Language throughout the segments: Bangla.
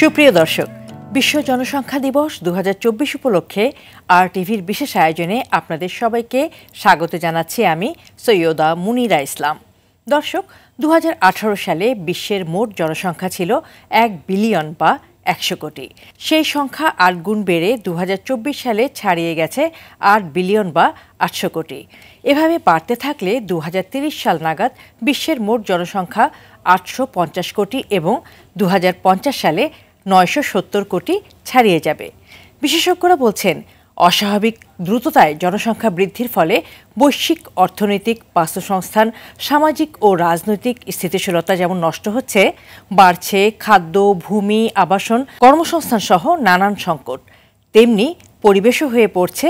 সুপ্রিয় দর্শক বিশ্ব জনসংখ্যা দিবস দু উপলক্ষে আর টিভির বিশেষ আয়োজনে আপনাদের সবাইকে স্বাগত জানাচ্ছি আমি সৈয়দা মুনিরা ইসলাম দর্শক দু সালে বিশ্বের মোট জনসংখ্যা ছিল এক বিলিয়ন বা একশো কোটি সেই সংখ্যা আট গুণ বেড়ে দু সালে ছাড়িয়ে গেছে আট বিলিয়ন বা আটশো কোটি এভাবে বাড়তে থাকলে দু সাল নাগাদ বিশ্বের মোট জনসংখ্যা আটশো কোটি এবং দু সালে নয়শো সত্তর কোটি ছাড়িয়ে যাবে বিশেষজ্ঞরা বলছেন অস্বাভাবিক দ্রুততায় জনসংখ্যা বৃদ্ধির ফলে বৈশ্বিক অর্থনৈতিক বাস্তুসংস্থান সামাজিক ও রাজনৈতিক স্থিতিশীলতা যেমন নষ্ট হচ্ছে বাড়ছে খাদ্য ভূমি আবাসন কর্মসংস্থান সহ নানান সংকট তেমনি পরিবেশও হয়ে পড়ছে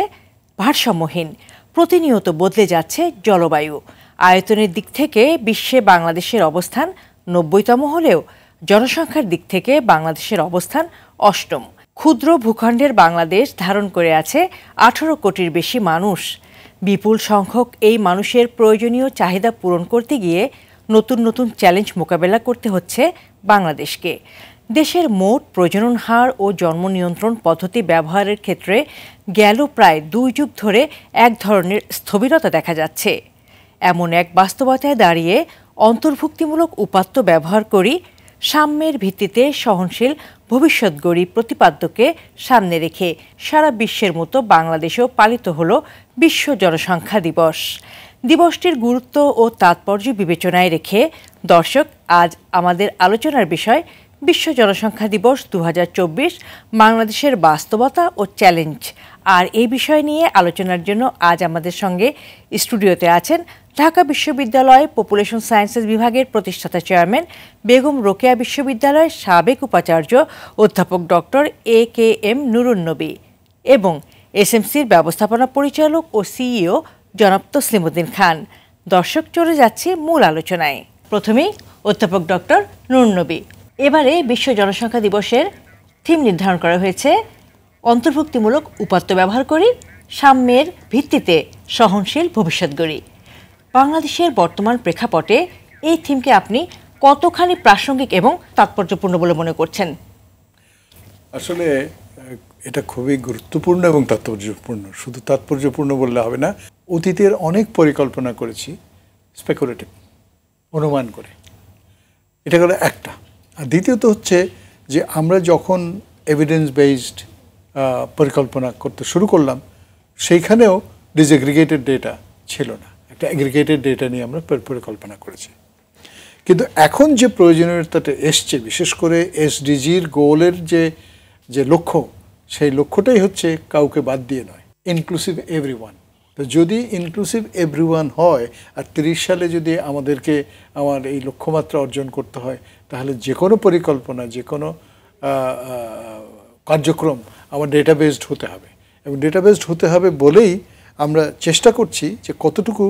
ভারসাম্যহীন প্রতিনিয়ত বদলে যাচ্ছে জলবায়ু আয়তনের দিক থেকে বিশ্বে বাংলাদেশের অবস্থান নব্বইতম হলেও জনসংখ্যার দিক থেকে বাংলাদেশের অবস্থান অষ্টম ক্ষুদ্র ভূখণ্ডের বাংলাদেশ ধারণ করে আছে আঠারো কোটির বেশি মানুষ বিপুল সংখ্যক এই মানুষের প্রয়োজনীয় চাহিদা পূরণ করতে গিয়ে নতুন নতুন চ্যালেঞ্জ মোকাবেলা করতে হচ্ছে বাংলাদেশকে দেশের মোট প্রজনন হার ও জন্ম নিয়ন্ত্রণ পদ্ধতি ব্যবহারের ক্ষেত্রে গেল প্রায় দুই যুগ ধরে এক ধরনের স্থবিরতা দেখা যাচ্ছে এমন এক বাস্তবতায় দাঁড়িয়ে অন্তর্ভুক্তিমূলক উপাত্ত ব্যবহার করি সাম্যের ভিত্তিতে সহনশীল ভবিষ্যৎ গড়ি প্রতিপাদ্যকে সামনে রেখে সারা বিশ্বের মতো বাংলাদেশেও পালিত হল বিশ্ব জনসংখ্যা দিবস দিবসটির গুরুত্ব ও তাৎপর্য বিবেচনায় রেখে দর্শক আজ আমাদের আলোচনার বিষয় বিশ্ব জনসংখ্যা দিবস দু বাংলাদেশের বাস্তবতা ও চ্যালেঞ্জ আর এই বিষয় নিয়ে আলোচনার জন্য আজ আমাদের সঙ্গে স্টুডিওতে আছেন ঢাকা বিশ্ববিদ্যালয় পপুলেশন সায়েন্সেস বিভাগের প্রতিষ্ঠাতা চেয়ারম্যান বেগম রোকেয়া বিশ্ববিদ্যালয়ের সাবেক উপাচার্য অধ্যাপক ডক্টর এ কে এম নুরুন নবী এবং এসএমসির ব্যবস্থাপনা পরিচালক ও সিইও জনাব তসলিমুদ্দিন খান দর্শক চলে যাচ্ছে মূল আলোচনায় প্রথমেই অধ্যাপক ডক্টর নুরুন্নবী এবারে বিশ্ব জনসংখ্যা দিবসের থিম নির্ধারণ করা হয়েছে অন্তর্ভুক্তিমূলক উপাত্ত ব্যবহার করি সাম্যের ভিত্তিতে সহনশীল ভবিষ্যৎ গড়ি বাংলাদেশের বর্তমান প্রেক্ষাপটে এই থিমকে আপনি কতখানি প্রাসঙ্গিক এবং তাৎপর্যপূর্ণ বলে মনে করছেন আসলে এটা খুবই গুরুত্বপূর্ণ এবং তাৎপর্যপূর্ণ শুধু তাৎপর্যপূর্ণ বললে হবে না অতীতের অনেক পরিকল্পনা করেছি স্পেকুলেটিভ অনুমান করে এটা হলো একটা আর দ্বিতীয়ত হচ্ছে যে আমরা যখন এভিডেন্স বেসড পরিকল্পনা করতে শুরু করলাম সেইখানেও ডিজেগ্রিগেটেড ডেটা ছিল না একটা অ্যাগ্রিগেটেড ডেটা নিয়ে আমরা পরিকল্পনা করেছি কিন্তু এখন যে প্রয়োজনীয়তাটা এসছে বিশেষ করে এসডিজির গোলের যে যে লক্ষ্য সেই লক্ষ্যটাই হচ্ছে কাউকে বাদ দিয়ে নয় ইনক্লুসিভ এভরি তো যদি ইনক্লুসিভ এভরিওয়ান হয় আর তিরিশ সালে যদি আমাদেরকে আমার এই লক্ষ্যমাত্রা অর্জন করতে হয় তাহলে যে কোনো পরিকল্পনা যে কোনো কার্যক্রম আমার ডেটা বেসড হতে হবে এবং ডেটা বেসড হতে হবে বলেই আমরা চেষ্টা করছি যে কতটুকু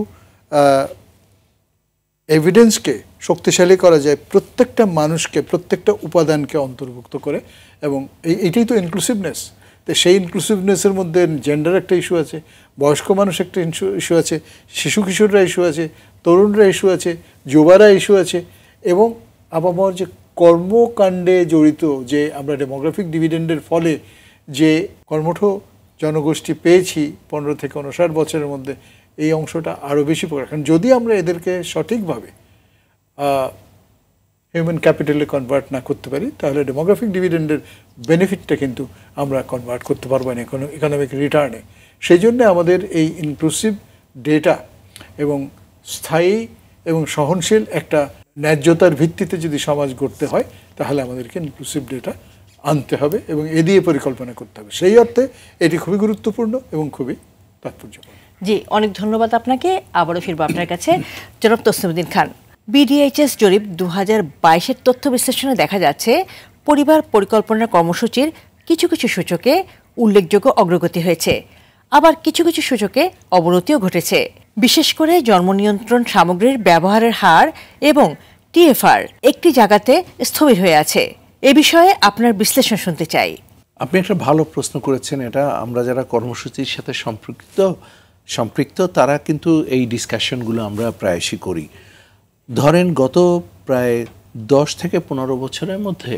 এভিডেন্সকে শক্তিশালী করা যায় প্রত্যেকটা মানুষকে প্রত্যেকটা উপাদানকে অন্তর্ভুক্ত করে এবং এই এটাই তো ইনক্লুসিভনেস তো সেই ইনক্লুসিভনেসের মধ্যে জেন্ডার একটা ইস্যু আছে বয়স্ক মানুষ একটা ইস্যু আছে শিশু কিশোররা ইস্যু আছে তরুণরা ইস্যু আছে যুবারা ইস্যু আছে এবং আবহাওয়ার যে কর্মকাণ্ডে জড়িত যে আমরা ডেমোগ্রাফিক ডিভিডেন্ডের ফলে যে কর্মঠ জনগোষ্ঠী পেয়েছি পনেরো থেকে উনষাট বছরের মধ্যে এই অংশটা আরও বেশি প্রকাশ কারণ যদি আমরা এদেরকে সঠিকভাবে হিউম্যান ক্যাপিটালে কনভার্ট না করতে পারি তাহলে ডেমোগ্রাফিক ডিভিডেন্ডের বেনিফিটটা কিন্তু আমরা কনভার্ট করতে পারবো না ইকোনমিক রিটার্নে সেই জন্য আমাদের এই ইনক্লুসিভ ডেটা এবং স্থায়ী এবং সহনশীল একটা ন্যায্যতার ভিত্তিতে যদি সমাজ গড়তে হয় তাহলে আমাদেরকে ইনক্লুসিভ ডেটা আনতে হবে এবং এ দিয়ে পরিকল্পনা করতে হবে সেই অর্থে এটি খুবই গুরুত্বপূর্ণ এবং খুবই তাৎপর্যপূর্ণ জি অনেক ধন্যবাদ আপনাকে আবারও ফিরবো আপনার কাছে জনব তসলিমুদ্দিন খান বিডিএইচএস জরিপ দু হাজার বাইশের তথ্য বিশ্লেষণে দেখা যাচ্ছে পরিবার পরিকল্পনা কর্মসূচির কিছু কিছু সূচকে উল্লেখযোগ্য অগ্রগতি হয়েছে আবার কিছু কিছু সূচকে অবনতিও ঘটেছে বিশেষ করে জন্ম নিয়ন্ত্রণ সামগ্রীর ব্যবহারের হার এবং টিএফআর একটি জায়গাতে স্থবির হয়ে আছে এ বিষয়ে আপনার বিশ্লেষণ শুনতে চাই আপনি একটা ভালো প্রশ্ন করেছেন এটা আমরা যারা কর্মসূচির সাথে সম্পৃক্ত সম্পৃক্ত তারা কিন্তু এই ডিসকাশনগুলো আমরা প্রায়শই করি ধরেন গত প্রায় দশ থেকে পনেরো বছরের মধ্যে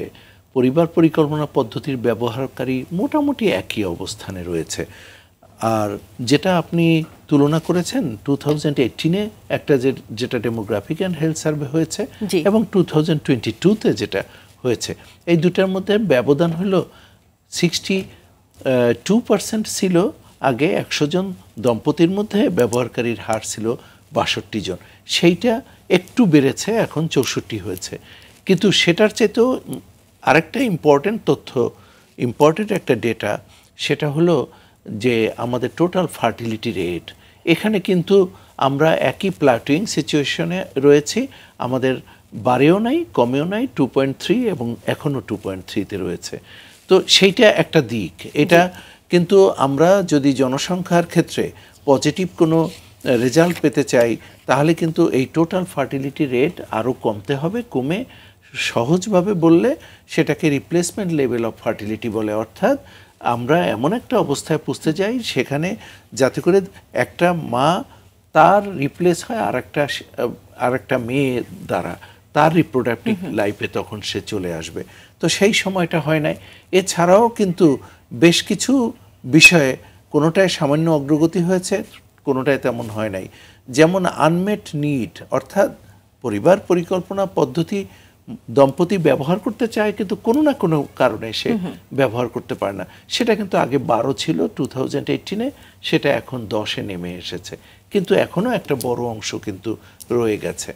পরিবার পরিকল্পনা পদ্ধতির ব্যবহারকারী মোটামুটি একই অবস্থানে রয়েছে আর যেটা আপনি তুলনা করেছেন টু থাউজেন্ড এইটিনে একটা যে যেটা ডেমোগ্রাফিক অ্যান্ড হেলথ সার্ভে হয়েছে এবং টু থাউজেন্ড টোয়েন্টি টুতে যেটা হয়েছে এই দুটার মধ্যে ব্যবধান হলো সিক্সটি টু পার্সেন্ট ছিল আগে একশো জন দম্পতির মধ্যে ব্যবহারকারীর হার ছিল বাষট্টি জন সেইটা একটু বেড়েছে এখন চৌষট্টি হয়েছে কিন্তু সেটার চেয়েতেও আরেকটা ইম্পর্টেন্ট তথ্য ইম্পর্টেন্ট একটা ডেটা সেটা হলো যে আমাদের টোটাল ফার্টিলিটি রেট এখানে কিন্তু আমরা একই প্লাটুইং সিচুয়েশনে রয়েছি আমাদের বাড়েও নাই কমেও নাই টু পয়েন্ট থ্রি এবং এখনও টু পয়েন্ট থ্রিতে রয়েছে তো সেইটা একটা দিক এটা কিন্তু আমরা যদি জনসংখ্যার ক্ষেত্রে পজিটিভ কোনো রেজাল্ট পেতে চাই তাহলে কিন্তু এই টোটাল ফার্টিলিটি রেট আরও কমতে হবে কমে সহজভাবে বললে সেটাকে রিপ্লেসমেন্ট লেভেল অফ ফার্টিলিটি বলে অর্থাৎ আমরা এমন একটা অবস্থায় পুষতে যাই সেখানে যাতে করে একটা মা তার রিপ্লেস হয় আর একটা আর একটা মেয়ে দ্বারা তার রিপ্রোডাক্টিভ লাইফে তখন সে চলে আসবে তো সেই সময়টা হয় নাই এছাড়াও কিন্তু বেশ কিছু বিষয়ে কোনোটায় সামান্য অগ্রগতি হয়েছে কোনোটায় তেমন হয় নাই যেমন আনমেট নিড অর্থাৎ পরিবার পরিকল্পনা পদ্ধতি দম্পতি ব্যবহার করতে চায় কিন্তু কোনো না কোনো কারণে সে ব্যবহার করতে পারে না সেটা কিন্তু আগে বারো ছিল টু থাউজেন্ড এইটিনে সেটা এখন দশে নেমে এসেছে কিন্তু এখনও একটা বড় অংশ কিন্তু রয়ে গেছে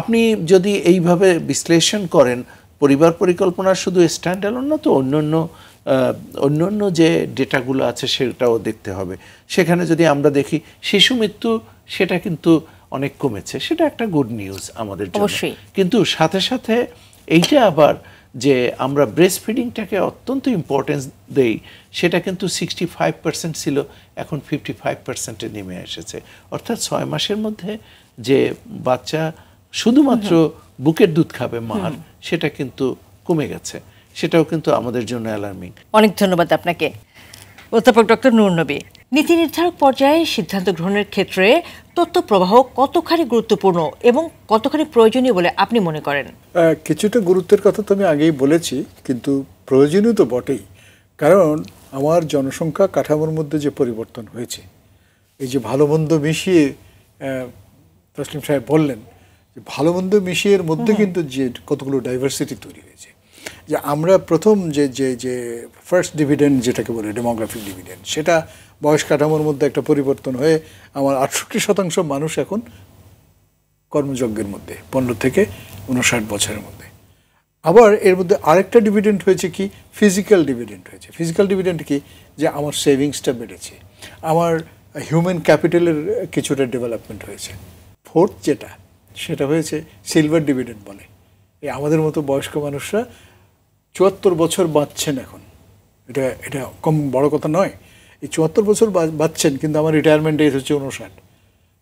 আপনি যদি এইভাবে বিশ্লেষণ করেন পরিবার পরিকল্পনা শুধু স্ট্যান্ড অ্যালোন না তো অন্য অন্য যে ডেটাগুলো আছে সেটাও দেখতে হবে সেখানে যদি আমরা দেখি শিশু মৃত্যু সেটা কিন্তু অনেক কমেছে সেটা একটা গুড নিউজ আমাদের জন্য কিন্তু সাথে সাথে এইটা আবার যে আমরা ব্রেস্ট ফিডিংটাকে অত্যন্ত ইম্পর্টেন্স দেই সেটা কিন্তু সিক্সটি ফাইভ পার্সেন্ট ছিল এখন ফিফটি ফাইভ পার্সেন্টে নেমে এসেছে অর্থাৎ ছয় মাসের মধ্যে যে বাচ্চা শুধুমাত্র বুকের দুধ খাবে মার সেটা কিন্তু কমে গেছে সেটাও কিন্তু আমাদের জন্য অ্যালার্মিং অনেক ধন্যবাদ আপনাকে অধ্যাপক ডক্টর নূর নবী নীতি নির্ধারক পর্যায়ে সিদ্ধান্ত গ্রহণের ক্ষেত্রে তথ্য প্রবাহ কতখানি গুরুত্বপূর্ণ এবং কতখানি প্রয়োজনীয় বলে আপনি মনে করেন কিছুটা গুরুত্বের কথা তো আমি আগেই বলেছি কিন্তু প্রয়োজনীয় তো বটেই কারণ আমার জনসংখ্যা কাঠামোর মধ্যে যে পরিবর্তন হয়েছে এই যে ভালো মন্দ মিশিয়ে তসলিম সাহেব বললেন যে ভালো মন্দ মিশিয়ে মধ্যে কিন্তু যে কতগুলো ডাইভার্সিটি তৈরি হয়েছে যে আমরা প্রথম যে যে যে ফার্স্ট ডিভিডেন্ড যেটাকে বলে ডেমোগ্রাফিক ডিভিডেন্ড সেটা বয়স কাঠামোর মধ্যে একটা পরিবর্তন হয়ে আমার আটষট্টি শতাংশ মানুষ এখন কর্মযজ্ঞের মধ্যে পনেরো থেকে উনষাট বছরের মধ্যে আবার এর মধ্যে আরেকটা ডিভিডেন্ট হয়েছে কি ফিজিক্যাল ডিভিডেন্ট হয়েছে ফিজিক্যাল ডিভিডেন্ট কি যে আমার সেভিংসটা বেড়েছে আমার হিউম্যান ক্যাপিটালের কিছুটা ডেভেলপমেন্ট হয়েছে ফোর্থ যেটা সেটা হয়েছে সিলভার ডিভিডেন্ট বলে এই আমাদের মতো বয়স্ক মানুষরা চুয়াত্তর বছর বাঁচছেন এখন এটা এটা কম বড় কথা নয় এই চুয়াত্তর বছর বাঁচছেন কিন্তু আমার রিটায়ারমেন্ট এজ হচ্ছে উনষাট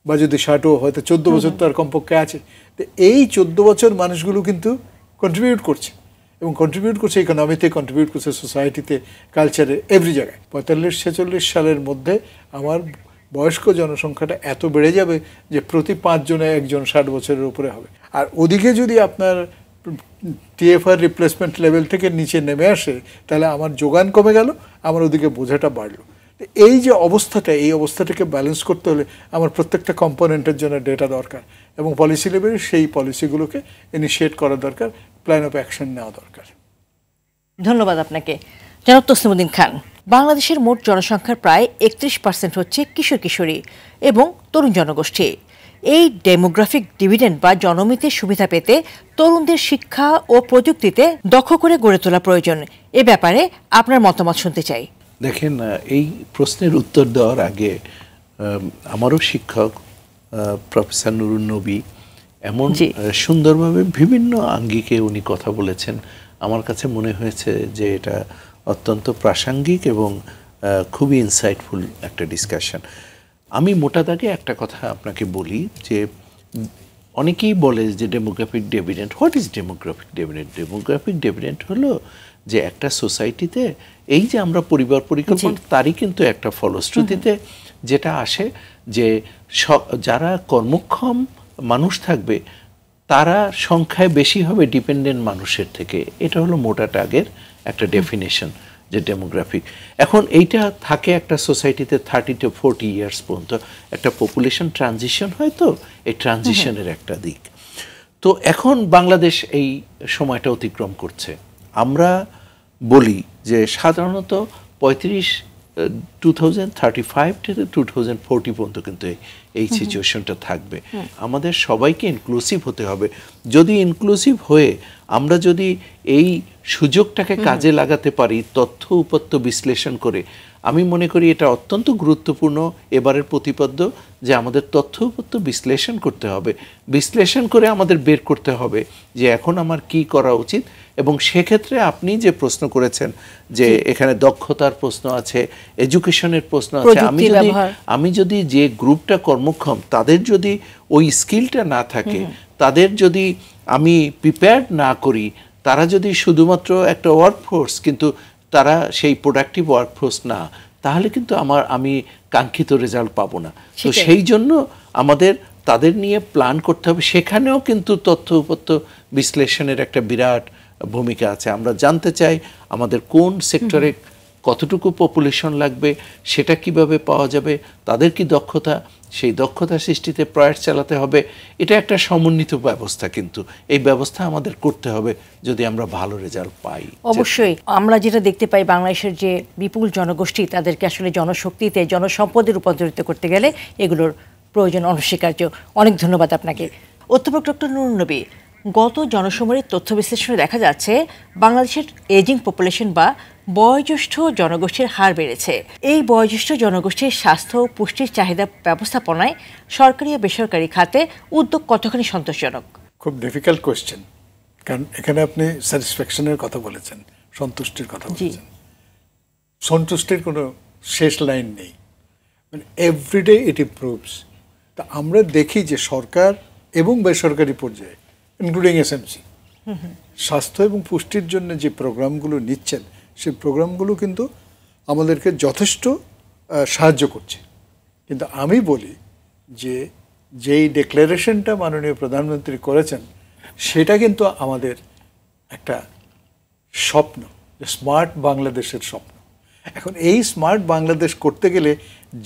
বা যদি ষাটও হয়তো চোদ্দ বছর তো আর কমপক্ষে আছে তো এই চোদ্দ বছর মানুষগুলো কিন্তু কন্ট্রিবিউট করছে এবং কন্ট্রিবিউট করছে ইকোনমিতে কন্ট্রিবিউট করছে সোসাইটিতে কালচারে এভরি জায়গায় পঁয়তাল্লিশ ছেচল্লিশ সালের মধ্যে আমার বয়স্ক জনসংখ্যাটা এত বেড়ে যাবে যে প্রতি পাঁচজনে একজন ষাট বছরের উপরে হবে আর ওদিকে যদি আপনার টিএফআর রিপ্লেসমেন্ট লেভেল থেকে নিচে নেমে আসে তাহলে আমার যোগান কমে গেল আমার ওদিকে বোঝাটা বাড়লো এই যে অবস্থাটা এই অবস্থাটাকে ব্যালেন্স করতে হলে আমার প্রত্যেকটা কম্পোনেন্টের জন্য ডেটা দরকার এবং পলিসি লেভেলে সেই পলিসিগুলোকে ইনিশিয়েট করা দরকার প্ল্যান অফ অ্যাকশন নেওয়া দরকার ধন্যবাদ আপনাকে জনাব তসলিমুদ্দিন খান বাংলাদেশের মোট জনসংখ্যার প্রায় একত্রিশ পার্সেন্ট হচ্ছে কিশোর কিশোরী এবং তরুণ জনগোষ্ঠী এই ডেমোগ্রাফিক ডিভিডেন্ড বা জনমিতির সুবিধা পেতে তরুণদের শিক্ষা ও প্রযুক্তিতে দক্ষ করে গড়ে তোলা প্রয়োজন এ ব্যাপারে আপনার মতামত শুনতে চাই দেখেন এই প্রশ্নের উত্তর দেওয়ার আগে আমারও শিক্ষক প্রফেসর নুরুন নবী এমন সুন্দরভাবে বিভিন্ন আঙ্গিকে উনি কথা বলেছেন আমার কাছে মনে হয়েছে যে এটা অত্যন্ত প্রাসঙ্গিক এবং খুবই ইনসাইটফুল একটা ডিসকাশন আমি মোটা দাগে একটা কথা আপনাকে বলি যে অনেকেই বলে যে demographic dividend what is demographic dividend demographic dividend হলো যে একটা সোসাইটিতে এই যে আমরা পরিবার পরিকল্পনা তারই কিন্তু একটা ফলশ্রুতিতে যেটা আসে যে যারা কর্মক্ষম মানুষ থাকবে তারা সংখ্যায় বেশি হবে ডিপেন্ডেন্ট মানুষের থেকে এটা হলো মোটা টাগের একটা ডেফিনেশন যে ডেমোগ্রাফিক এখন এইটা থাকে একটা সোসাইটিতে থার্টি টু ফোরটি ইয়ার্স পর্যন্ত একটা পপুলেশন ট্রানজিশন হয় তো এই ট্রানজিশনের একটা দিক তো এখন বাংলাদেশ এই সময়টা অতিক্রম করছে আমরা বলি যে সাধারণত পঁয়ত্রিশ টু থার্টি থেকে টু পর্যন্ত কিন্তু এই সিচুয়েশনটা থাকবে আমাদের সবাইকে ইনক্লুসিভ হতে হবে যদি ইনক্লুসিভ হয়ে আমরা যদি এই সুযোগটাকে কাজে লাগাতে পারি তথ্য উপত্য বিশ্লেষণ করে আমি মনে করি এটা অত্যন্ত গুরুত্বপূর্ণ এবারের প্রতিপাদ্য যে আমাদের তথ্য উপত্য বিশ্লেষণ করতে হবে বিশ্লেষণ করে আমাদের বের করতে হবে যে এখন আমার কি করা উচিত এবং সেক্ষেত্রে আপনি যে প্রশ্ন করেছেন যে এখানে দক্ষতার প্রশ্ন আছে এডুকেশনের প্রশ্ন আছে আমি যদি আমি যদি যে গ্রুপটা কর্মক্ষম তাদের যদি ওই স্কিলটা না থাকে তাদের যদি আমি প্রিপেয়ার না করি তারা যদি শুধুমাত্র একটা ওয়ার্কফোর্স কিন্তু তারা সেই প্রোডাক্টিভ ওয়ার্কফোর্স না তাহলে কিন্তু আমার আমি কাঙ্ক্ষিত রেজাল্ট পাবো না তো সেই জন্য আমাদের তাদের নিয়ে প্ল্যান করতে হবে সেখানেও কিন্তু তথ্য উপত্য বিশ্লেষণের একটা বিরাট ভূমিকা আছে আমরা জানতে চাই আমাদের কোন সেক্টরে কতটুকু পপুলেশন লাগবে সেটা কিভাবে পাওয়া যাবে তাদের কি দক্ষতা সেই দক্ষতা সৃষ্টিতে প্রয়াস চালাতে হবে এটা একটা সমন্বিত ব্যবস্থা কিন্তু এই ব্যবস্থা আমাদের করতে হবে যদি আমরা ভালো রেজাল্ট পাই অবশ্যই আমরা যেটা দেখতে পাই বাংলাদেশের যে বিপুল জনগোষ্ঠী তাদেরকে আসলে জনশক্তিতে জনসম্পদে রূপান্তরিত করতে গেলে এগুলোর প্রয়োজন অনস্বীকার্য অনেক ধন্যবাদ আপনাকে অধ্যাপক ডক্টর নবী গত জনসমরের তথ্য বিশ্লেষণে দেখা যাচ্ছে বাংলাদেশের এজিং পপুলেশন বা বয়োজ্যেষ্ঠ জনগোষ্ঠীর হার বেড়েছে এই বয়োজ্যেষ্ঠ জনগোষ্ঠীর স্বাস্থ্য ও পুষ্টির চাহিদা ব্যবস্থাপনায় সরকারি ও বেসরকারি খাতে উদ্যোগ কতখানি সন্তোষজনক খুব ডিফিকাল্ট কোয়েশ্চেন কারণ এখানে আপনি স্যাটিসফ্যাকশনের কথা বলেছেন সন্তুষ্টির কথা বলেছেন সন্তুষ্টির কোনো শেষ লাইন নেই মানে এভরিডে ইট ইম্প্রুভস তা আমরা দেখি যে সরকার এবং বেসরকারি পর্যায়ে ইনক্লুডিং এস এসএমসি স্বাস্থ্য এবং পুষ্টির জন্য যে প্রোগ্রামগুলো নিচ্ছেন সেই প্রোগ্রামগুলো কিন্তু আমাদেরকে যথেষ্ট সাহায্য করছে কিন্তু আমি বলি যে যেই ডিক্লারেশনটা মাননীয় প্রধানমন্ত্রী করেছেন সেটা কিন্তু আমাদের একটা স্বপ্ন স্মার্ট বাংলাদেশের স্বপ্ন এখন এই স্মার্ট বাংলাদেশ করতে গেলে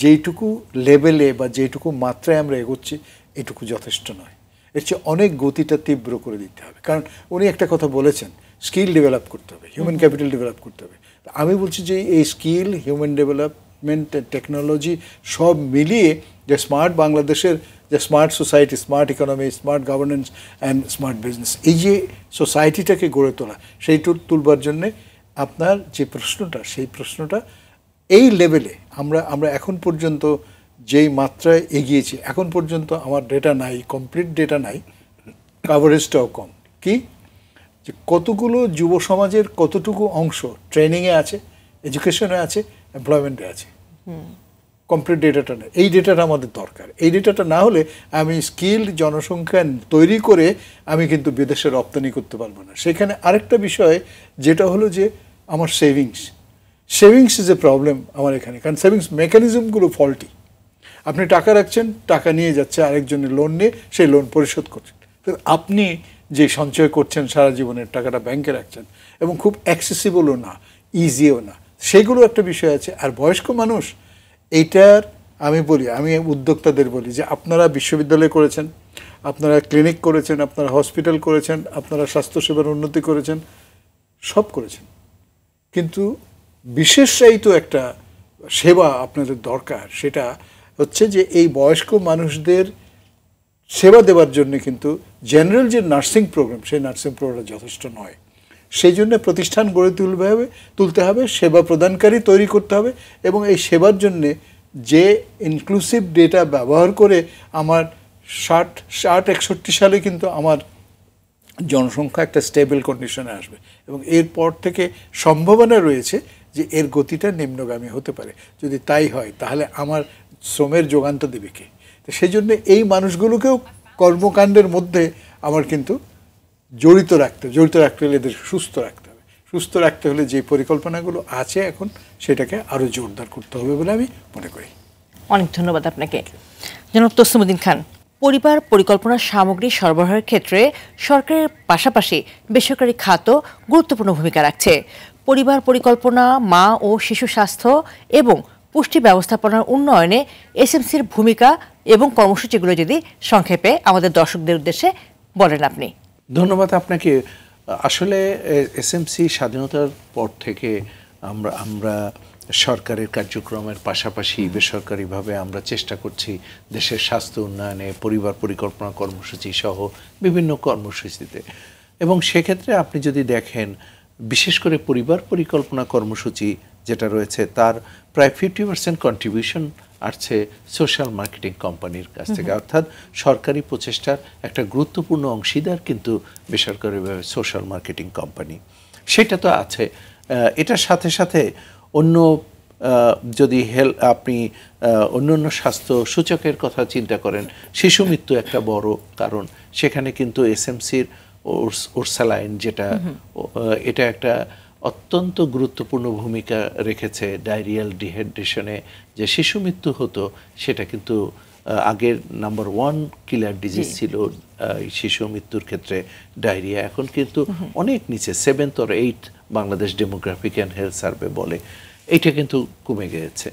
যেইটুকু লেভেলে বা যেইটুকু মাত্রায় আমরা এগোচ্ছি এটুকু যথেষ্ট নয় এর চেয়ে অনেক গতিটা তীব্র করে দিতে হবে কারণ উনি একটা কথা বলেছেন স্কিল ডেভেলপ করতে হবে হিউম্যান ক্যাপিটাল ডেভেলপ করতে হবে আমি বলছি যে এই স্কিল হিউম্যান ডেভেলপমেন্ট টেকনোলজি সব মিলিয়ে যে স্মার্ট বাংলাদেশের যে smart society smart economy smart governance and smart business এই যে সোসাইটিটাকে গড়ে তোলা সেই তুলবার জন্যে আপনার যে প্রশ্নটা সেই প্রশ্নটা এই লেভেলে আমরা আমরা এখন পর্যন্ত যেই মাত্রায় এগিয়েছি এখন পর্যন্ত আমার ডেটা নাই কমপ্লিট ডেটা নাই কাভারেজটাও কম কি যে কতগুলো যুব সমাজের কতটুকু অংশ ট্রেনিংয়ে আছে এডুকেশনে আছে এমপ্লয়মেন্টে আছে কমপ্লিট ডেটাটা নেই এই ডেটাটা আমাদের দরকার এই ডেটাটা না হলে আমি স্কিল জনসংখ্যা তৈরি করে আমি কিন্তু বিদেশে রপ্তানি করতে পারবো না সেখানে আরেকটা বিষয় যেটা হলো যে আমার savings savings is a problem আমার এখানে কারণ সেভিংস মেকানিজমগুলো ফল্টি আপনি টাকা রাখছেন টাকা নিয়ে যাচ্ছে আরেকজনের লোন নিয়ে সেই লোন পরিশোধ করছেন আপনি যে সঞ্চয় করছেন সারা জীবনের টাকাটা ব্যাংকে রাখছেন এবং খুব অ্যাক্সেসিবলও না ইজিও না সেগুলো একটা বিষয় আছে আর বয়স্ক মানুষ এইটার আমি বলি আমি উদ্যোক্তাদের বলি যে আপনারা বিশ্ববিদ্যালয় করেছেন আপনারা ক্লিনিক করেছেন আপনারা হসপিটাল করেছেন আপনারা স্বাস্থ্যসেবার উন্নতি করেছেন সব করেছেন কিন্তু বিশেষায়িত একটা সেবা আপনাদের দরকার সেটা হচ্ছে যে এই বয়স্ক মানুষদের সেবা দেওয়ার জন্য কিন্তু জেনারেল যে নার্সিং প্রোগ্রাম সেই নার্সিং প্রোগ্রাম যথেষ্ট নয় সেই জন্য প্রতিষ্ঠান গড়ে তুলবে হবে তুলতে হবে সেবা প্রদানকারী তৈরি করতে হবে এবং এই সেবার জন্যে যে ইনক্লুসিভ ডেটা ব্যবহার করে আমার ষাট ষাট একষট্টি সালে কিন্তু আমার জনসংখ্যা একটা স্টেবল কন্ডিশনে আসবে এবং এরপর থেকে সম্ভাবনা রয়েছে যে এর গতিটা নিম্নগামী হতে পারে যদি তাই হয় তাহলে আমার শ্রমের যোগানটা দেবে কে তো সেই জন্য এই মানুষগুলোকেও কর্মকাণ্ডের মধ্যে আমার কিন্তু জড়িত রাখতে জড়িত রাখতে হলে এদের সুস্থ রাখতে হবে সুস্থ রাখতে হলে যে পরিকল্পনাগুলো আছে এখন সেটাকে আরও জোরদার করতে হবে বলে আমি মনে করি অনেক ধন্যবাদ আপনাকে জনাব তসমুদ্দিন খান পরিবার পরিকল্পনা সামগ্রী সরবরাহের ক্ষেত্রে সরকারের পাশাপাশি বেসরকারি খাতও গুরুত্বপূর্ণ ভূমিকা রাখছে পরিবার পরিকল্পনা মা ও শিশু স্বাস্থ্য এবং পুষ্টি ব্যবস্থাপনার উন্নয়নে এসএমসির ভূমিকা এবং কর্মসূচিগুলো যদি সংক্ষেপে আমাদের দর্শকদের উদ্দেশ্যে বলেন আপনি ধন্যবাদ আপনাকে আসলে এসএমসি স্বাধীনতার পর থেকে আমরা আমরা সরকারের কার্যক্রমের পাশাপাশি বেসরকারিভাবে আমরা চেষ্টা করছি দেশের স্বাস্থ্য উন্নয়নে পরিবার পরিকল্পনা কর্মসূচি সহ বিভিন্ন কর্মসূচিতে এবং সেক্ষেত্রে আপনি যদি দেখেন বিশেষ করে পরিবার পরিকল্পনা কর্মসূচি যেটা রয়েছে তার প্রায় ফিফটি পার্সেন্ট কন্ট্রিবিউশন আসছে সোশ্যাল মার্কেটিং কোম্পানির কাছ থেকে অর্থাৎ সরকারি প্রচেষ্টার একটা গুরুত্বপূর্ণ অংশীদার কিন্তু বেসরকারিভাবে সোশ্যাল মার্কেটিং কোম্পানি সেটা তো আছে এটার সাথে সাথে অন্য যদি হেল আপনি অন্য অন্য স্বাস্থ্য সূচকের কথা চিন্তা করেন শিশু মৃত্যু একটা বড় কারণ সেখানে কিন্তু এসএমসির ওরসালাইন যেটা এটা একটা অত্যন্ত গুরুত্বপূর্ণ ভূমিকা রেখেছে ডায়রিয়াল ডিহাইড্রেশনে যে শিশু মৃত্যু হতো সেটা কিন্তু আগের নাম্বার ওয়ান কিলার ডিজিজ ছিল শিশু মৃত্যুর ক্ষেত্রে ডায়রিয়া এখন কিন্তু অনেক নিচে seventh or eight Bangladesh demographic and health survey বলে এটা কিন্তু কমে গেছে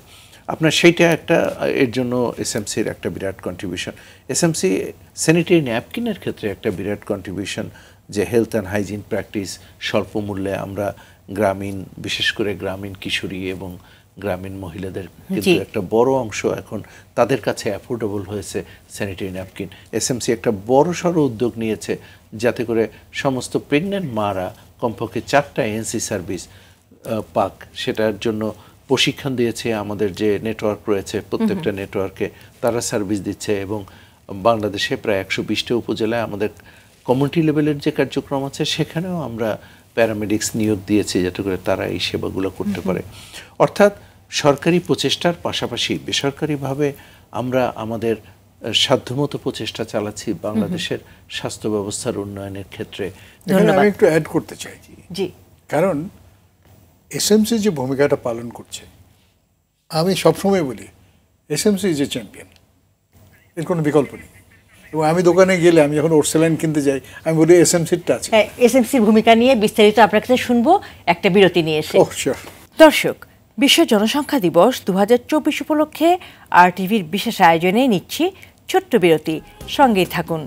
আপনার সেইটা একটা এর জন্য এসএমসির একটা বিরাট কন্ট্রিবিউশন এসএমসি স্যানিটারি ন্যাপকিনের ক্ষেত্রে একটা বিরাট কন্ট্রিবিউশন যে হেলথ অ্যান্ড হাইজিন প্র্যাকটিস স্বল্প মূল্যে আমরা গ্রামীণ বিশেষ করে গ্রামীণ কিশোরী এবং গ্রামীণ মহিলাদের কিন্তু একটা বড় অংশ এখন তাদের কাছে অ্যাফোর্ডেবল হয়েছে স্যানিটারি ন্যাপকিন এসএমসি একটা বড় সড়ো উদ্যোগ নিয়েছে যাতে করে সমস্ত প্রেগনেন্ট মারা কমপক্ষে চারটা এনসি সার্ভিস পাক সেটার জন্য প্রশিক্ষণ দিয়েছে আমাদের যে নেটওয়ার্ক রয়েছে প্রত্যেকটা নেটওয়ার্কে তারা সার্ভিস দিচ্ছে এবং বাংলাদেশে প্রায় একশো বিশটা উপজেলায় আমাদের কমিউনিটি লেভেলের যে কার্যক্রম আছে সেখানেও আমরা প্যারামেডিক্স নিয়োগ দিয়েছি যাতে করে তারা এই সেবাগুলো করতে পারে অর্থাৎ সরকারি প্রচেষ্টার পাশাপাশি বেসরকারিভাবে আমরা আমাদের সাধ্যমতো প্রচেষ্টা চালাচ্ছি বাংলাদেশের স্বাস্থ্য ব্যবস্থার উন্নয়নের ক্ষেত্রে আমি একটু অ্যাড করতে চাই কারণ এসএমসি যে ভূমিকাটা পালন করছে আমি সবসময় বলি এসএমসি ইজ এ চ্যাম্পিয়ন এর কোনো বিকল্প নেই এবং আমি দোকানে গেলে আমি যখন ওরসেলাইন কিনতে যাই আমি বলি এসএমসিটা আছে হ্যাঁ এসএমসির ভূমিকা নিয়ে বিস্তারিত আপনার কাছে শুনবো একটা বিরতি নিয়ে এসে oh, দর্শক বিশ্ব জনসংখ্যা দিবস দু উপলক্ষে আর টিভির বিশেষ আয়োজনে নিচ্ছি ছোট্ট বিরতি সঙ্গেই থাকুন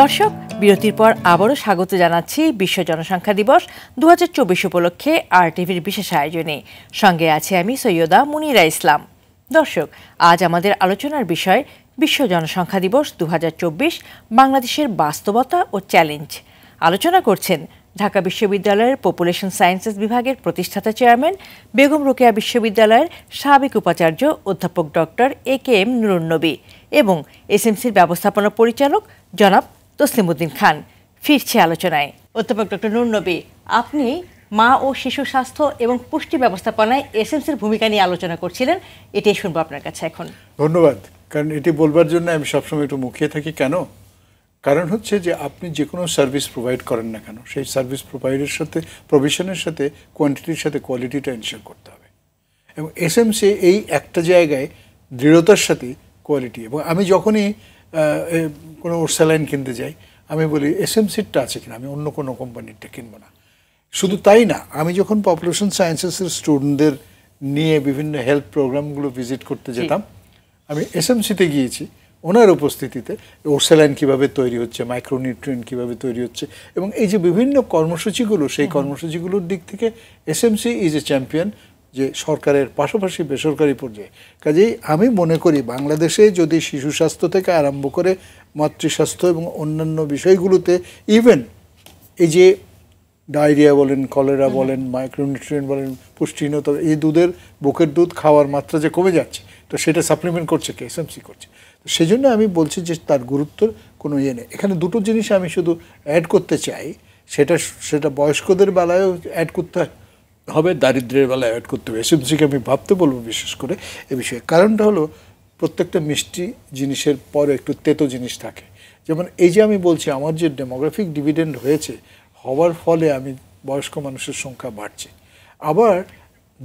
দর্শক বিরতির পর আবারও স্বাগত জানাচ্ছি বিশ্ব জনসংখ্যা দিবস দু উপলক্ষে আর টিভির বিশেষ আয়োজনে সঙ্গে আছে আমি সৈয়দা মুনিরা ইসলাম দর্শক আজ আমাদের আলোচনার বিষয় বিশ্ব জনসংখ্যা দিবস দু বাংলাদেশের বাস্তবতা ও চ্যালেঞ্জ আলোচনা করছেন ঢাকা বিশ্ববিদ্যালয়ের পপুলেশন সায়েন্সেস বিভাগের প্রতিষ্ঠাতা চেয়ারম্যান বেগম রোকেয়া বিশ্ববিদ্যালয়ের সাবেক উপাচার্য অধ্যাপক doctor A K M Nurunnabi এবং এসএমসির ব্যবস্থাপনা পরিচালক জনাব তসলিমুদ্দিন খান ফিরছে আলোচনায় অধ্যাপক ডক্টর নুর নবী আপনি মা ও শিশু স্বাস্থ্য এবং পুষ্টি ব্যবস্থাপনায় এসএমসির ভূমিকা নিয়ে আলোচনা করছিলেন এটাই শুনবো আপনার কাছে এখন ধন্যবাদ কারণ এটি বলবার জন্য আমি সবসময় একটু মুখিয়ে থাকি কেন কারণ হচ্ছে যে আপনি যে কোনো সার্ভিস প্রোভাইড করেন না কেন সেই সার্ভিস প্রোভাইডের সাথে প্রভিশনের সাথে কোয়ান্টিটির সাথে কোয়ালিটিটা এনশিওর করতে হবে এবং এসএমসি এই একটা জায়গায় দৃঢ়তার সাথে কোয়ালিটি এবং আমি যখনই কোনো ওর স্যালাইন কিনতে যাই আমি বলি এসএমসিরটা আছে কিনা আমি অন্য কোনো কোম্পানিরটা কিনবো না শুধু তাই না আমি যখন পপুলেশন সায়েন্সেসের স্টুডেন্টদের নিয়ে বিভিন্ন হেলথ প্রোগ্রামগুলো ভিজিট করতে যেতাম আমি এসএমসিতে গিয়েছি ওনার উপস্থিতিতে স্যালাইন কীভাবে তৈরি হচ্ছে মাইক্রোনিউট্রিয়েন কিভাবে তৈরি হচ্ছে এবং এই যে বিভিন্ন কর্মসূচিগুলো সেই কর্মসূচিগুলোর দিক থেকে এসএমসি ইজ এ চ্যাম্পিয়ন যে সরকারের পাশাপাশি বেসরকারি পর্যায়ে কাজেই আমি মনে করি বাংলাদেশে যদি শিশু স্বাস্থ্য থেকে আরম্ভ করে মাতৃস্বাস্থ্য এবং অন্যান্য বিষয়গুলোতে ইভেন এই যে ডায়রিয়া বলেন কলেরা বলেন মাইক্রোনিউট্রিয়েন্ট বলেন পুষ্টিহীনতা এই দুধের বুকের দুধ খাওয়ার মাত্রা যে কমে যাচ্ছে তো সেটা সাপ্লিমেন্ট করছে কে এসএমসি করছে তো সেই জন্য আমি বলছি যে তার গুরুত্ব কোনো ইয়ে নেই এখানে দুটো জিনিস আমি শুধু অ্যাড করতে চাই সেটা সেটা বয়স্কদের বেলায়ও অ্যাড করতে হয় হবে দারিদ্রের বেলা অ্যাড করতে হবে এসএমসিকে আমি ভাবতে বলবো বিশেষ করে এ বিষয়ে কারণটা হলো প্রত্যেকটা মিষ্টি জিনিসের পরে একটু তেতো জিনিস থাকে যেমন এই যে আমি বলছি আমার যে ডেমোগ্রাফিক ডিভিডেন্ড হয়েছে হওয়ার ফলে আমি বয়স্ক মানুষের সংখ্যা বাড়ছে আবার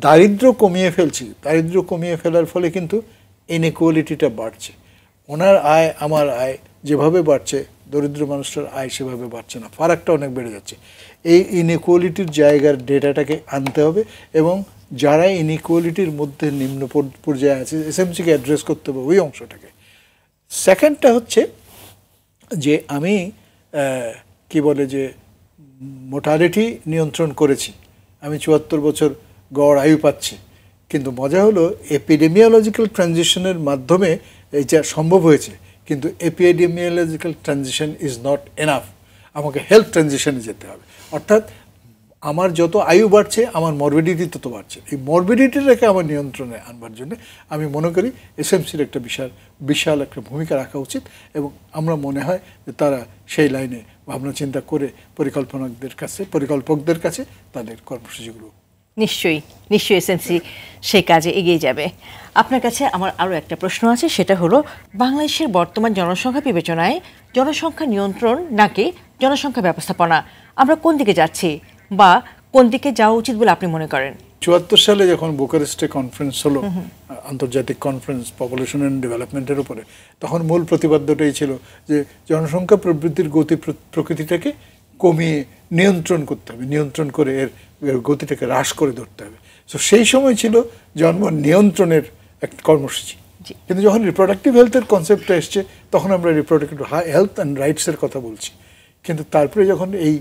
দারিদ্র কমিয়ে ফেলছি দারিদ্র কমিয়ে ফেলার ফলে কিন্তু ইনএকুয়ালিটিটা বাড়ছে ওনার আয় আমার আয় যেভাবে বাড়ছে দরিদ্র মানুষটার আয় সেভাবে বাড়ছে না ফারাকটা অনেক বেড়ে যাচ্ছে এই ইনিকোয়ালিটির জায়গার ডেটাটাকে আনতে হবে এবং যারা ইনিকোয়ালিটির মধ্যে নিম্ন পর্যায়ে আছে এসএমসিকে অ্যাড্রেস করতে হবে ওই অংশটাকে সেকেন্ডটা হচ্ছে যে আমি কি বলে যে মোটালিটি নিয়ন্ত্রণ করেছি আমি চুয়াত্তর বছর গড় আয়ু পাচ্ছি কিন্তু মজা হলো এপিডেমিওলজিক্যাল ট্রানজিশনের মাধ্যমে এটা সম্ভব হয়েছে কিন্তু epidemiological transition is not enough আমাকে হেলথ ট্রানজিশনে যেতে হবে অর্থাৎ আমার যত আয়ু বাড়ছে আমার মরবিডিটি তত বাড়ছে এই মরবিডিটিটাকে আমার নিয়ন্ত্রণে আনবার জন্য আমি মনে করি এসএমসির একটা বিশাল বিশাল একটা ভূমিকা রাখা উচিত এবং আমরা মনে হয় যে তারা সেই লাইনে ভাবনা চিন্তা করে পরিকল্পনাকদের কাছে পরিকল্পকদের কাছে তাদের কর্মসূচিগুলো নিশ্চয়ই নিশ্চয়ই এসএমসি সে কাজে এগিয়ে যাবে আপনার কাছে আমার আরও একটা প্রশ্ন আছে সেটা হলো বাংলাদেশের বর্তমান জনসংখ্যা বিবেচনায় জনসংখ্যা নিয়ন্ত্রণ নাকি জনসংখ্যা ব্যবস্থাপনা আমরা কোন দিকে যাচ্ছি বা কোন দিকে যাওয়া উচিত বলে আপনি মনে করেন চুয়াত্তর সালে যখন বুকারেস্টে কনফারেন্স হলো আন্তর্জাতিক কনফারেন্স পপুলেশন অ্যান্ড ডেভেলপমেন্টের উপরে তখন মূল প্রতিপাদ্যটাই ছিল যে জনসংখ্যা প্রবৃত্তির গতি প্রকৃতিটাকে কমিয়ে নিয়ন্ত্রণ করতে হবে নিয়ন্ত্রণ করে এর গতিটাকে হ্রাস করে ধরতে হবে তো সেই সময় ছিল জন্ম নিয়ন্ত্রণের এক কর্মসূচি কিন্তু যখন রিপ্রোডাক্টিভ হেলথের কনসেপ্টটা এসছে তখন আমরা রিপ্রোডাক্টিভ হেলথ অ্যান্ড রাইটসের কথা বলছি কিন্তু তারপরে যখন এই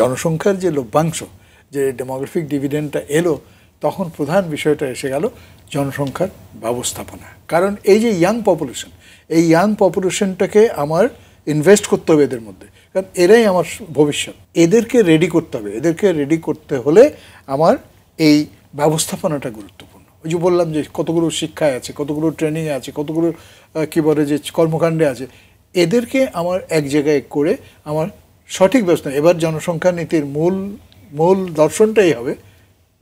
জনসংখ্যার যে লভ্যাংশ যে ডেমোগ্রাফিক ডিভিডেন্ডটা এলো তখন প্রধান বিষয়টা এসে গেল জনসংখ্যার ব্যবস্থাপনা কারণ এই যে ইয়াং পপুলেশন এই ইয়াং পপুলেশনটাকে আমার ইনভেস্ট করতে হবে এদের মধ্যে কারণ এরাই আমার ভবিষ্যৎ এদেরকে রেডি করতে হবে এদেরকে রেডি করতে হলে আমার এই ব্যবস্থাপনাটা গুরুত্বপূর্ণ ওই যে বললাম যে কতগুলো শিক্ষায় আছে কতগুলো ট্রেনিংয়ে আছে কতগুলো কী বলে যে কর্মকাণ্ডে আছে এদেরকে আমার এক জায়গায় করে আমার সঠিক ব্যবস্থা এবার জনসংখ্যা নীতির মূল মূল দর্শনটাই হবে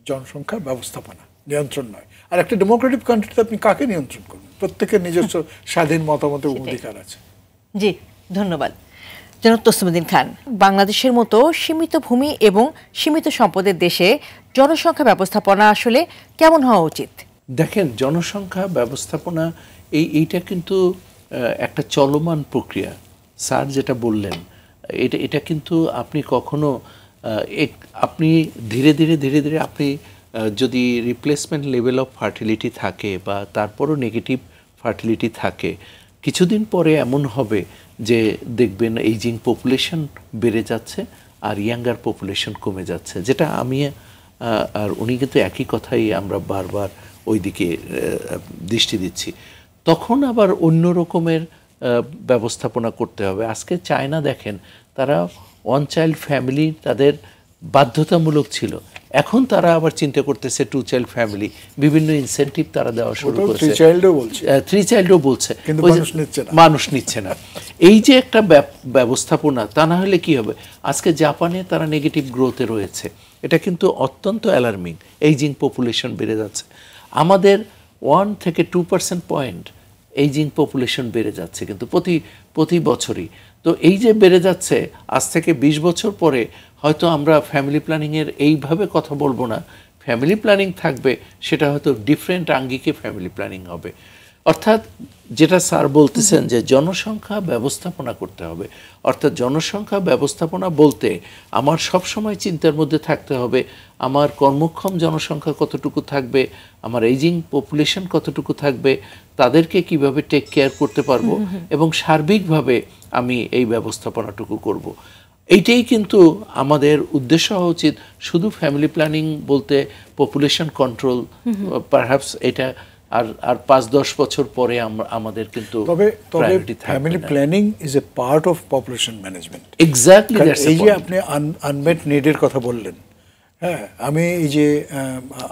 জনসংখ্যা ব্যবস্থাপনা নিয়ন্ত্রণ নয় আর একটা ডেমোক্রেটিক কান্ট্রিতে আপনি কাকে নিয়ন্ত্রণ করবেন প্রত্যেকের নিজস্ব স্বাধীন মতামতের অধিকার আছে জি ধন্যবাদ জনাব তসমুদ্দিন খান বাংলাদেশের মতো সীমিত ভূমি এবং সীমিত সম্পদের দেশে জনসংখ্যা ব্যবস্থাপনা আসলে কেমন হওয়া উচিত দেখেন জনসংখ্যা ব্যবস্থাপনা এই এইটা কিন্তু একটা চলমান প্রক্রিয়া স্যার যেটা বললেন এটা এটা কিন্তু আপনি কখনো আপনি ধীরে ধীরে ধীরে ধীরে আপনি যদি রিপ্লেসমেন্ট লেভেল অফ ফার্টিলিটি থাকে বা তারপরও নেগেটিভ ফার্টিলিটি থাকে কিছুদিন পরে এমন হবে যে দেখবেন এইজিং পপুলেশন বেড়ে যাচ্ছে আর ইয়াঙ্গার পপুলেশন কমে যাচ্ছে যেটা আমি আর উনি কিন্তু একই কথাই আমরা বারবার ওই দিকে দৃষ্টি দিচ্ছি তখন আবার অন্য রকমের ব্যবস্থাপনা করতে হবে আজকে চায়না দেখেন তারা ওয়ান চাইল্ড ফ্যামিলি তাদের বাধ্যতামূলক ছিল এখন তারা আবার চিন্তা করতেছে টু চাইল্ড ফ্যামিলি বিভিন্ন ইনসেন্টিভ তারা দেওয়া শুরু করেছে থ্রি চাইল্ডও বলছে মানুষ নিচ্ছে না এই যে একটা ব্যবস্থাপনা তা না হলে কি হবে আজকে জাপানে তারা নেগেটিভ গ্রোথে রয়েছে এটা কিন্তু অত্যন্ত অ্যালার্মিং এইজিং পপুলেশন বেড়ে যাচ্ছে আমাদের ওয়ান থেকে two percent point aging population বেড়ে যাচ্ছে কিন্তু প্রতি প্রতি বছরই তো এই যে বেড়ে যাচ্ছে আজ থেকে ২০ বছর পরে হয়তো আমরা ফ্যামিলি প্ল্যানিংয়ের এইভাবে কথা বলবো না ফ্যামিলি প্ল্যানিং থাকবে সেটা হয়তো ডিফারেন্ট আঙ্গিকে ফ্যামিলি প্ল্যানিং হবে অর্থাৎ যেটা স্যার বলতেছেন যে জনসংখ্যা ব্যবস্থাপনা করতে হবে অর্থাৎ জনসংখ্যা ব্যবস্থাপনা বলতে আমার সব সময় চিন্তার মধ্যে থাকতে হবে আমার কর্মক্ষম জনসংখ্যা কতটুকু থাকবে আমার এজিং পপুলেশন কতটুকু থাকবে তাদেরকে কিভাবে টেক কেয়ার করতে পারবো এবং সার্বিকভাবে আমি এই ব্যবস্থাপনাটুকু করব। এইটাই কিন্তু আমাদের উদ্দেশ্য হওয়া উচিত শুধু ফ্যামিলি প্ল্যানিং বলতে পপুলেশন কন্ট্রোল পারহ্যাপস এটা আর আর পাঁচ দশ বছর পরে আমাদের কিন্তু তবে তবে family planning is a part of population management exactly এই যে আপনি আনমেট নিডের কথা বললেন হ্যাঁ আমি এই যে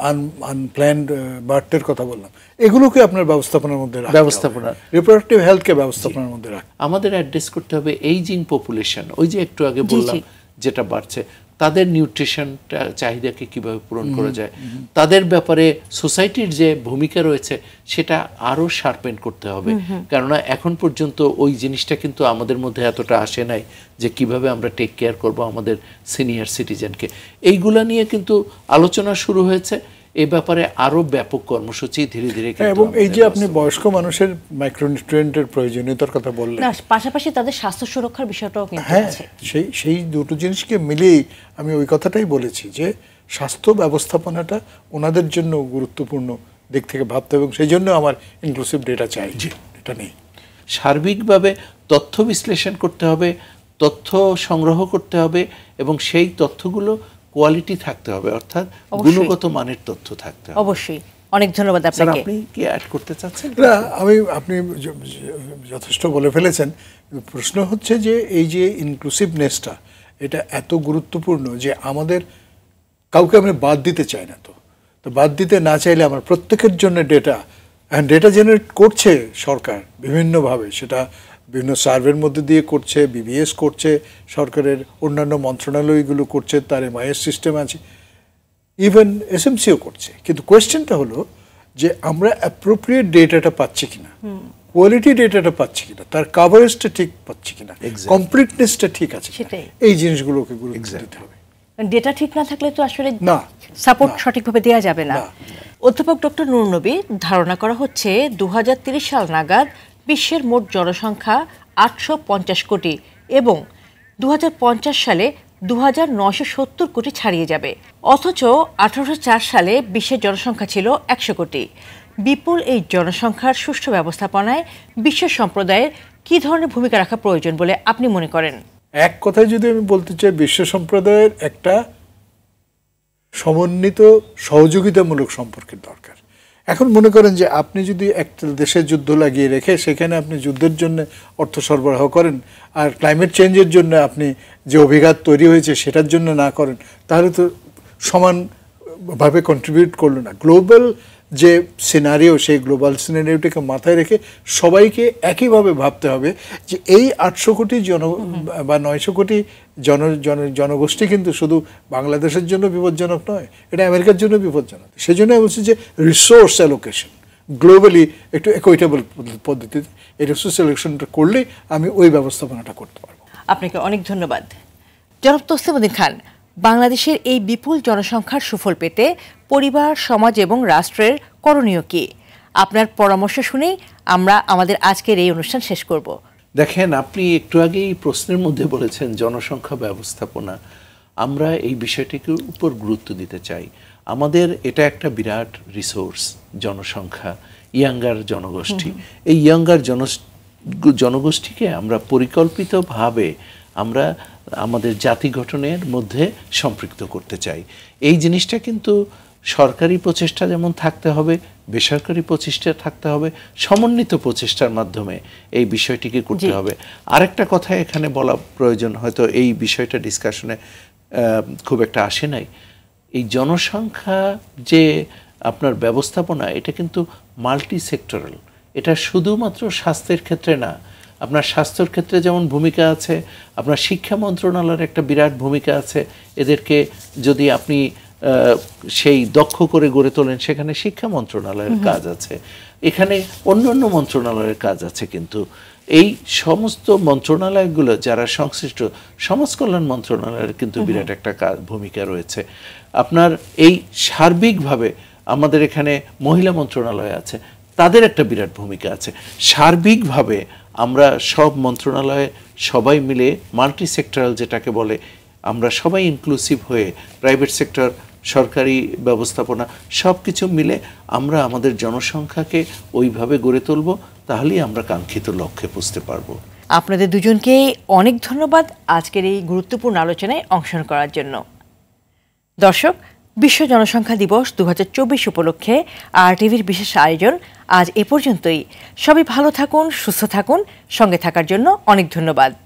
আন আনপ্ল্যান্ড বার্থের কথা বললাম এগুলোকে আপনার ব্যবস্থাপনার মধ্যে ব্যবস্থাপনা রিপ্রোডাক্টিভ হেলথকে ব্যবস্থাপনার মধ্যে রাখ আমাদের অ্যাড্রেস করতে হবে এইজিং পপুলেশন ওই যে একটু আগে বললাম যেটা বাড়ছে তাদের নিউট্রিশনটা চাহিদাকে কিভাবে পূরণ করা যায় তাদের ব্যাপারে সোসাইটির যে ভূমিকা রয়েছে সেটা আরও শার্পেন করতে হবে কেননা এখন পর্যন্ত ওই জিনিসটা কিন্তু আমাদের মধ্যে এতটা আসে নাই যে কিভাবে আমরা টেক কেয়ার করব আমাদের সিনিয়র সিটিজেনকে এইগুলা নিয়ে কিন্তু আলোচনা শুরু হয়েছে এ ব্যাপারে আরো ব্যাপক কর্মসূচি ধীরে ধীরে হ্যাঁ, এবং এই যে আপনি বয়স্ক মানুষের মাইক্রোনিউট্রিয়েন্টের প্রয়োজনীয়তার কথা বললেন পাশাপাশি তাদের স্বাস্থ্য সুরক্ষার বিষয়টাও কিন্তু হ্যাঁ সেই সেই দুটো জিনিসকে মিলিয়েই আমি ওই কথাটাই বলেছি যে স্বাস্থ্য ব্যবস্থাপনাটা ওনাদের জন্য গুরুত্বপূর্ণ দিক থেকে ভাবতে এবং সেই জন্য আমার ইনক্লুসিভ ডেটা চাই এটা নেই সার্বিকভাবে তথ্য বিশ্লেষণ করতে হবে তথ্য সংগ্রহ করতে হবে এবং সেই তথ্যগুলো কোয়ালিটি থাকতে হবে অর্থাৎ গুণগত মানের তথ্য থাকতে হবে অবশ্যই অনেক ধন্যবাদ আপনাকে আপনি কি অ্যাড করতে চাচ্ছেন না আমি আপনি যথেষ্ট বলে ফেলেছেন প্রশ্ন হচ্ছে যে এই যে ইনক্লুসিভনেসটা এটা এত গুরুত্বপূর্ণ যে আমাদের কাউকে আমরা বাদ দিতে চাই না তো তো বাদ দিতে না চাইলে আমার প্রত্যেকের জন্য ডেটা ডেটা জেনারেট করছে সরকার বিভিন্নভাবে সেটা বিভিন্ন সার্ভের মধ্যে দিয়ে করছে বিবিএস করছে সরকারের অন্যান্য মন্ত্রণালয়গুলো করছে তার এমআইএস সিস্টেম আছে ইভেন এসএমসিও করছে কিন্তু কোয়েশ্চেনটা হলো যে আমরা অ্যাপ্রোপ্রিয়েট ডেটাটা পাচ্ছি কিনা কোয়ালিটি ডেটাটা পাচ্ছি কিনা তার কাভারেজটা ঠিক পাচ্ছি কিনা কমপ্লিটনেসটা ঠিক আছে এই জিনিসগুলোকে গুরুত্ব দিতে হবে ডেটা ঠিক না থাকলে তো আসলে না সাপোর্ট সঠিকভাবে দেওয়া যাবে না অধ্যাপক ডক্টর নুরনবী ধারণা করা হচ্ছে দু সাল নাগাদ বিশ্বের মোট জনসংখ্যা আটশো কোটি এবং দু সালে দু কোটি ছাড়িয়ে যাবে অথচ আঠারোশো সালে বিশ্বের জনসংখ্যা ছিল একশো কোটি বিপুল এই জনসংখ্যার সুষ্ঠু ব্যবস্থাপনায় বিশ্ব সম্প্রদায়ের কী ধরনের ভূমিকা রাখা প্রয়োজন বলে আপনি মনে করেন এক কথায় যদি আমি বলতে চাই বিশ্ব সম্প্রদায়ের একটা সমন্বিত সহযোগিতামূলক সম্পর্কের দরকার এখন মনে করেন যে আপনি যদি একটা দেশে যুদ্ধ লাগিয়ে রেখে সেখানে আপনি যুদ্ধের জন্য অর্থ সরবরাহ করেন আর ক্লাইমেট চেঞ্জের জন্য আপনি যে অভিঘাত তৈরি হয়েছে সেটার জন্য না করেন তাহলে তো সমানভাবে কন্ট্রিবিউট করলো না গ্লোবাল যে সিনারিও সেই গ্লোবাল সিনারিওটাকে মাথায় রেখে সবাইকে একইভাবে ভাবতে হবে যে এই আটশো কোটি জন বা নয়শো কোটি জন জনগোষ্ঠী কিন্তু শুধু বাংলাদেশের জন্য বিপজ্জনক নয় এটা আমেরিকার জন্য বিপজ্জনক সেই জন্য বলছি যে রিসোর্স অ্যালোকেশন গ্লোবালি একটু একুইটেবল পদ্ধতিতে এই রিসোর্স অ্যালোকেশনটা করলে আমি ওই ব্যবস্থাপনাটা করতে পারবো আপনাকে অনেক ধন্যবাদ জনাব তসলিমুদ্দিন খান বাংলাদেশের এই বিপুল জনসংখ্যার সুফল পেতে পরিবার সমাজ এবং রাষ্ট্রের করণীয় কি আপনার পরামর্শ শুনে আমরা আমাদের আজকের এই অনুষ্ঠান শেষ করব দেখেন আপনি একটু আগেই প্রশ্নের মধ্যে বলেছেন জনসংখ্যা ব্যবস্থাপনা আমরা এই বিষয়টিকে উপর গুরুত্ব দিতে চাই আমাদের এটা একটা বিরাট রিসোর্স জনসংখ্যা ইয়াঙ্গার জনগোষ্ঠী এই ইয়াঙ্গার জন জনগোষ্ঠীকে আমরা পরিকল্পিতভাবে আমরা আমাদের জাতি গঠনের মধ্যে সম্পৃক্ত করতে চাই এই জিনিসটা কিন্তু সরকারি প্রচেষ্টা যেমন থাকতে হবে বেসরকারি প্রচেষ্টা থাকতে হবে সমন্বিত প্রচেষ্টার মাধ্যমে এই বিষয়টিকে করতে হবে আরেকটা কথা এখানে বলা প্রয়োজন হয়তো এই বিষয়টা ডিসকাশনে খুব একটা আসে নাই এই জনসংখ্যা যে আপনার ব্যবস্থাপনা এটা কিন্তু মাল্টি সেক্টরাল এটা শুধুমাত্র স্বাস্থ্যের ক্ষেত্রে না আপনার স্বাস্থ্যর ক্ষেত্রে যেমন ভূমিকা আছে আপনার শিক্ষা মন্ত্রণালয়ের একটা বিরাট ভূমিকা আছে এদেরকে যদি আপনি সেই দক্ষ করে গড়ে তোলেন সেখানে শিক্ষা মন্ত্রণালয়ের কাজ আছে এখানে অন্য অন্য মন্ত্রণালয়ের কাজ আছে কিন্তু এই সমস্ত মন্ত্রণালয়গুলো যারা সংশ্লিষ্ট সমাজ কল্যাণ মন্ত্রণালয়ের কিন্তু বিরাট একটা ভূমিকা রয়েছে আপনার এই সার্বিকভাবে আমাদের এখানে মহিলা মন্ত্রণালয় আছে তাদের একটা বিরাট ভূমিকা আছে সার্বিকভাবে আমরা সব মন্ত্রণালয়ে সবাই মিলে মাল্টি সেক্টরাল যেটাকে বলে আমরা সবাই ইনক্লুসিভ হয়ে প্রাইভেট সেক্টর সরকারি ব্যবস্থাপনা সব কিছু মিলে আমরা আমাদের জনসংখ্যাকে ওইভাবে গড়ে তুলব তাহলেই আমরা কাঙ্ক্ষিত লক্ষ্যে পুষতে পারবো আপনাদের দুজনকে অনেক ধন্যবাদ আজকের এই গুরুত্বপূর্ণ আলোচনায় অংশগ্রহণ করার জন্য দর্শক বিশ্ব জনসংখ্যা দিবস দু উপলক্ষে আর টিভির বিশেষ আয়োজন আজ এ পর্যন্তই সবই ভালো থাকুন সুস্থ থাকুন সঙ্গে থাকার জন্য অনেক ধন্যবাদ